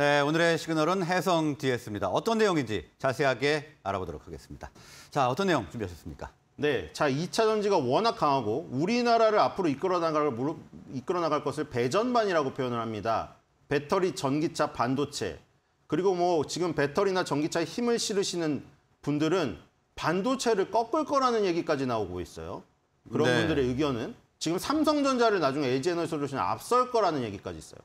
네, 오늘의 시그널은 해성 뒤에습니다 어떤 내용인지 자세하게 알아보도록 하겠습니다. 자, 어떤 내용 준비하셨습니까? 네, 자 2차 전지가 워낙 강하고 우리나라를 앞으로 이끌어 나갈, 이끌어 나갈 것을 배전반이라고 표현을 합니다. 배터리, 전기차, 반도체 그리고 뭐 지금 배터리나 전기차에 힘을 실으시는 분들은 반도체를 꺾을 거라는 얘기까지 나오고 있어요. 그런 네. 분들의 의견은 지금 삼성전자를 나중에 LG에너지솔루션에 앞설 거라는 얘기까지 있어요.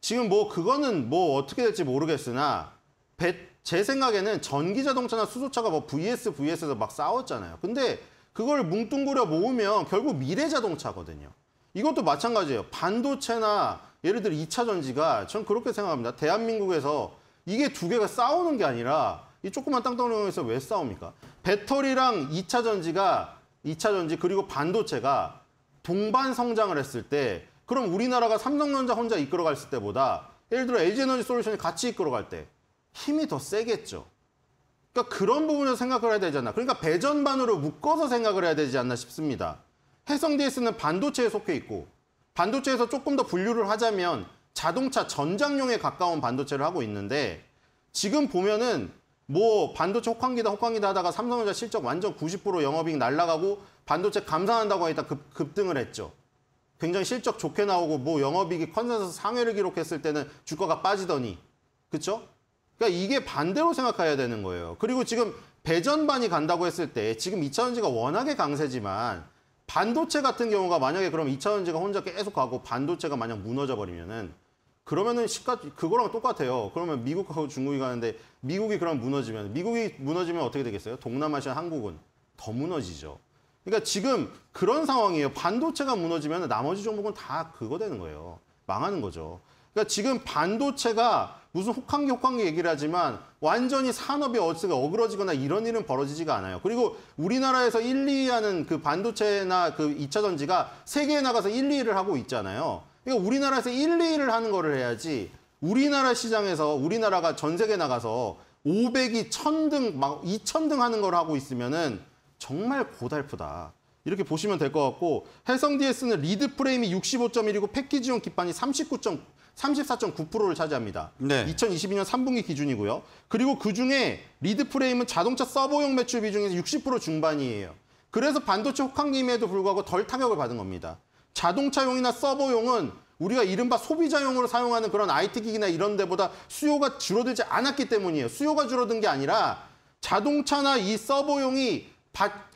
지금 뭐 그거는 뭐 어떻게 될지 모르겠으나 배, 제 생각에는 전기 자동차나 수소차가 뭐 VS, VS에서 막 싸웠잖아요. 근데 그걸 뭉뚱그려 모으면 결국 미래 자동차거든요. 이것도 마찬가지예요. 반도체나 예를 들어 2차 전지가 전 그렇게 생각합니다. 대한민국에서 이게 두 개가 싸우는 게 아니라 이 조그만 땅덩어리에서 왜 싸웁니까? 배터리랑 2차 전지가 2차 전지 그리고 반도체가 동반 성장을 했을 때 그럼 우리나라가 삼성전자 혼자 이끌어갔을 때보다 예를 들어 LG에너지 솔루션이 같이 이끌어갈 때 힘이 더 세겠죠. 그러니까 그런 부분을 생각을 해야 되지 않나. 그러니까 배전반으로 묶어서 생각을 해야 되지 않나 싶습니다. 해성DS는 반도체에 속해 있고 반도체에서 조금 더 분류를 하자면 자동차 전장용에 가까운 반도체를 하고 있는데 지금 보면은 뭐 반도체 혹한기다 혹한기다 하다가 삼성전자 실적 완전 90% 영업이익 날라가고 반도체 감산한다고 하니까 급, 급등을 했죠. 굉장히 실적 좋게 나오고 뭐 영업이익이 컨센서스 상회를 기록했을 때는 주가가 빠지더니 그렇죠? 그러니까 이게 반대로 생각해야 되는 거예요. 그리고 지금 배전반이 간다고 했을 때 지금 2차전지가 워낙에 강세지만 반도체 같은 경우가 만약에 그럼 2차전지가 혼자 계속 가고 반도체가 만약 무너져 버리면은 그러면은 시가 그거랑 똑같아요. 그러면 미국하고 중국이 가는데 미국이 그럼 무너지면 미국이 무너지면 어떻게 되겠어요? 동남아시아 한국은 더 무너지죠. 그러니까 지금 그런 상황이에요. 반도체가 무너지면 나머지 종목은 다 그거 되는 거예요. 망하는 거죠. 그러니까 지금 반도체가 무슨 혹한기 혹한기 얘기를 하지만 완전히 산업이 어찌가 어그러지거나 이런 일은 벌어지지가 않아요. 그리고 우리나라에서 1, 2 하는 그 반도체나 그 2차 전지가 세계에 나가서 1, 2를 하고 있잖아요. 그러니까 우리나라에서 1, 2를 하는 거를 해야지 우리나라 시장에서 우리나라가 전 세계 나가서 500이 1000등 막 2000등 하는 걸 하고 있으면은 정말 고달프다. 이렇게 보시면 될 것 같고 해성 DS는 리드 프레임이 65.1이고 패키지용 기판이 39. 34.9%를 차지합니다. 네. 2022년 3분기 기준이고요. 그리고 그중에 리드 프레임은 자동차 서버용 매출 비중에서 60% 중반이에요. 그래서 반도체 혹한기임에도 불구하고 덜 타격을 받은 겁니다. 자동차용이나 서버용은 우리가 이른바 소비자용으로 사용하는 그런 IT 기기나 이런 데보다 수요가 줄어들지 않았기 때문이에요. 수요가 줄어든 게 아니라 자동차나 이 서버용이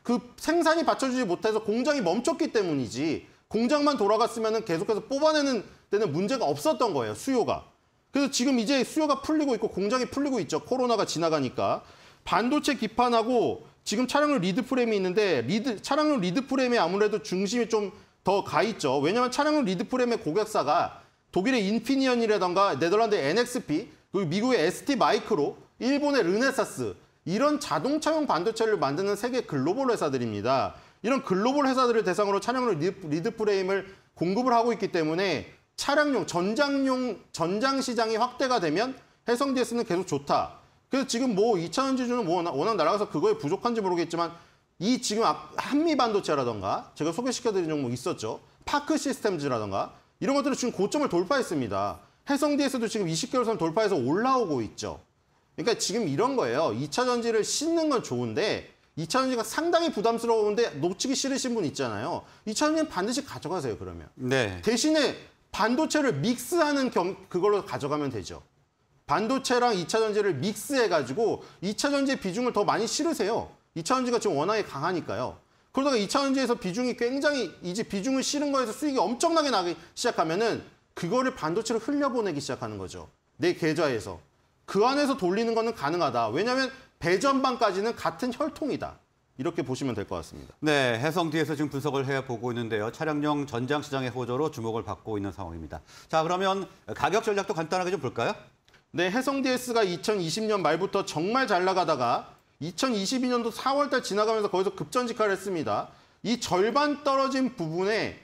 그 생산이 받쳐주지 못해서 공장이 멈췄기 때문이지 공장만 돌아갔으면 계속해서 뽑아내는 데는 문제가 없었던 거예요, 수요가. 그래서 지금 이제 수요가 풀리고 있고 공장이 풀리고 있죠. 코로나가 지나가니까. 반도체 기판하고 지금 차량용 리드 프레임이 있는데 리드, 차량용 리드 프레임에 아무래도 중심이 좀 더 가 있죠. 왜냐하면 차량용 리드 프레임의 고객사가 독일의 인피니언이라던가 네덜란드의 NXP, 그리고 미국의 ST 마이크로, 일본의 르네사스 이런 자동차용 반도체를 만드는 세계 글로벌 회사들입니다. 이런 글로벌 회사들을 대상으로 차량으로 리드 프레임을 공급을 하고 있기 때문에 차량용, 전장용, 전장 시장이 확대가 되면 해성 DS는 계속 좋다. 그래서 지금 뭐 2차 전지주는 뭐 워낙 날아가서 그거에 부족한지 모르겠지만 이 지금 한미 반도체라던가 제가 소개시켜드린 종목 있었죠. 파크 시스템즈라던가 이런 것들은 지금 고점을 돌파했습니다. 해성 DS도 지금 20개월선 돌파해서 올라오고 있죠. 그러니까 지금 이런 거예요. 2차 전지를 싣는 건 좋은데 2차 전지가 상당히 부담스러운데 놓치기 싫으신 분 있잖아요. 2차 전지는 반드시 가져가세요, 그러면. 네. 대신에 반도체를 믹스하는 경, 그걸로 가져가면 되죠. 반도체랑 2차 전지를 믹스해가지고 2차 전지의 비중을 더 많이 실으세요. 2차 전지가 지금 워낙에 강하니까요. 그러다가 2차 전지에서 비중이 굉장히 이제 비중을 실은 거에서 수익이 엄청나게 나기 시작하면은 그거를 반도체로 흘려보내기 시작하는 거죠. 내 계좌에서. 그 안에서 돌리는 것은 가능하다. 왜냐하면 배전방까지는 같은 혈통이다. 이렇게 보시면 될 것 같습니다. 네, 해성 뒤에서 지금 분석을 해보고 있는데요. 차량용 전장 시장의 호조로 주목을 받고 있는 상황입니다. 자, 그러면 가격 전략도 간단하게 좀 볼까요? 네, 해성 DS가 2020년 말부터 정말 잘 나가다가 2022년도 4월달 지나가면서 거기서 급전직화를 했습니다. 이 절반 떨어진 부분에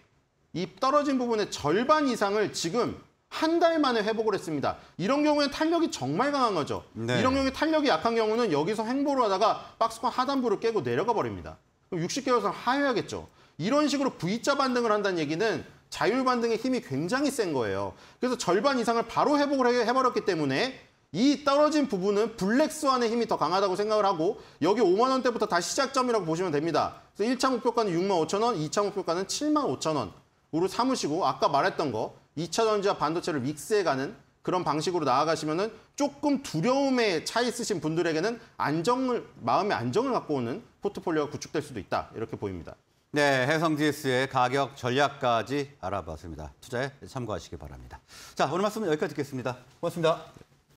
이 떨어진 부분의 절반 이상을 지금 한달 만에 회복을 했습니다. 이런 경우에는 탄력이 정말 강한 거죠. 네. 이런 경우에 탄력이 약한 경우는 여기서 횡보를 하다가 박스권 하단부를 깨고 내려가 버립니다. 그럼 60개월선 하여야겠죠. 이런 식으로 V자 반등을 한다는 얘기는 자율 반등의 힘이 굉장히 센 거예요. 그래서 절반 이상을 바로 회복을 해버렸기 때문에 이 떨어진 부분은 블랙스완의 힘이 더 강하다고 생각을 하고 여기 5만 원대부터 다시 시작점이라고 보시면 됩니다. 그래서 1차 목표가는 6만 5천 원, 2차 목표가는 7만 5천 원으로 삼으시고 아까 말했던 거 2차 전지와 반도체를 믹스해가는 그런 방식으로 나아가시면은 조금 두려움에 차 있으신 분들에게는 안정을 마음의 안정을 갖고 오는 포트폴리오가 구축될 수도 있다 이렇게 보입니다. 네, 해성 g 스의 가격 전략까지 알아봤습니다. 투자에 참고하시기 바랍니다. 자, 오늘 말씀 은 여기까지 듣겠습니다. 고맙습니다.